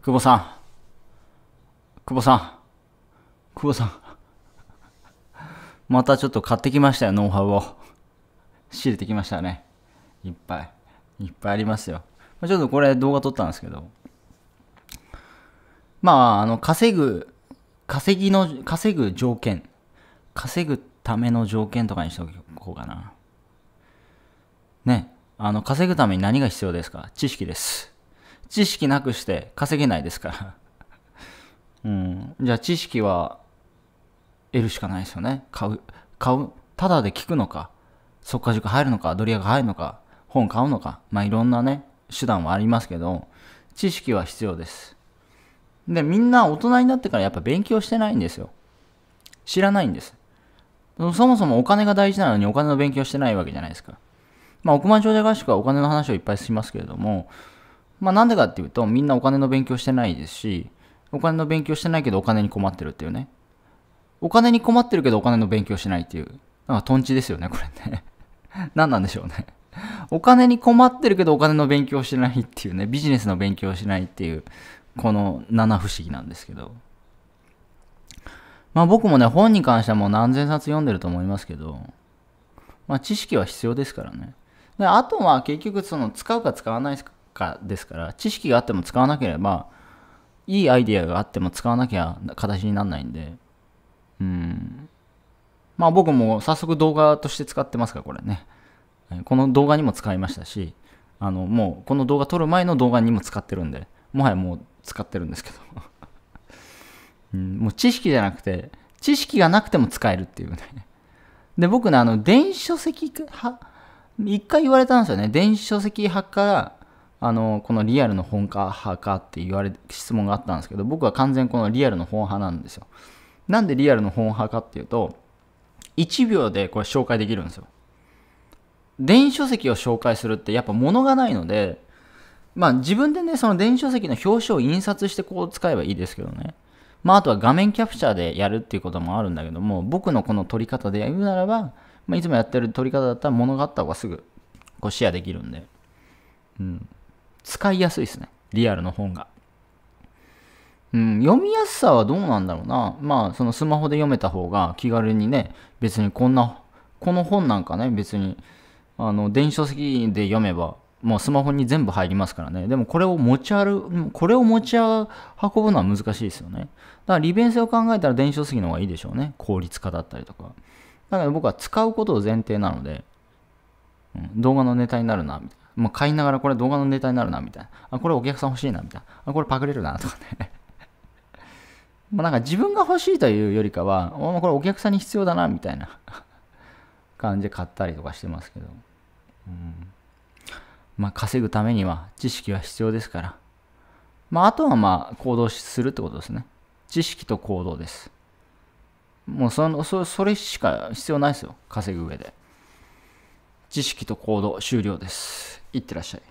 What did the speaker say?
久保さん。久保さん。久保さん。またちょっと買ってきましたよ、ノウハウを。仕入れてきましたね。いっぱい。いっぱいありますよ。ちょっとこれ動画撮ったんですけど。まあ、あの、稼ぐ、稼ぎの、稼ぐ条件。稼ぐための条件とかにしておこうかな。ね。あの、稼ぐために何が必要ですか知識です。知識なくして稼げないですから うん、じゃあ知識は得るしかないですよね買う買うただで聞くのか速化塾入るのかドリアが入るのか本買うのかまあいろんなね手段はありますけど知識は必要ですでみんな大人になってからやっぱ勉強してないんですよ知らないんですそもそもお金が大事なのにお金の勉強してないわけじゃないですかまあ億万長者合宿はお金の話をいっぱいしますけれどもまあなんでかっていうと、みんなお金の勉強してないですし、お金の勉強してないけどお金に困ってるっていうね。お金に困ってるけどお金の勉強しないっていう。なんかトンチですよね、これね。何なんでしょうね。お金に困ってるけどお金の勉強しないっていうね、ビジネスの勉強しないっていう、この七不思議なんですけど。まあ僕もね、本に関してはもう何千冊読んでると思いますけど、まあ知識は必要ですからね。であとは結局その使うか使わないかかですから知識があっても使わなければいいアイデアがあっても使わなきゃ形にならないんでうんまあ僕も早速動画として使ってますからこれねこの動画にも使いましたしあのもうこの動画撮る前の動画にも使ってるんでもはやもう使ってるんですけど、うん、もう知識じゃなくて知識がなくても使えるっていうねで僕ねあの電子書籍派一回言われたんですよね電子書籍派からあのこのリアルの本か派かって言われ質問があったんですけど僕は完全このリアルの本派なんですよなんでリアルの本派かっていうと1秒でこれ紹介できるんですよ電子書籍を紹介するってやっぱ物がないのでまあ自分でねその電子書籍の表紙を印刷してこう使えばいいですけどねまああとは画面キャプチャーでやるっていうこともあるんだけども僕のこの撮り方で言うならば、まあ、いつもやってる撮り方だったら物があった方がすぐこうシェアできるんでうん使いやすいですね。リアルの本が。うん、読みやすさはどうなんだろうな。まあ、そのスマホで読めた方が気軽にね、別にこんな、この本なんかね、別に、あの、電子書籍で読めば、もうスマホに全部入りますからね。でもこれを持ち歩、これを持ち運ぶのは難しいですよね。だから利便性を考えたら電子書籍の方がいいでしょうね。効率化だったりとか。だから僕は使うことを前提なので、うん、動画のネタになるな、みたいな。まあ、買いながらこれ動画のネタになるなみたいな。あ、これお客さん欲しいなみたいな。あ、これパクれるなとかね まあなんか自分が欲しいというよりかは、これお客さんに必要だなみたいな感じで買ったりとかしてますけど。うん、まあ稼ぐためには知識は必要ですから。まああとはまあ行動するってことですね。知識と行動です。もうそのそそれしか必要ないですよ。稼ぐ上で。知識と行動終了です。いってらっしゃい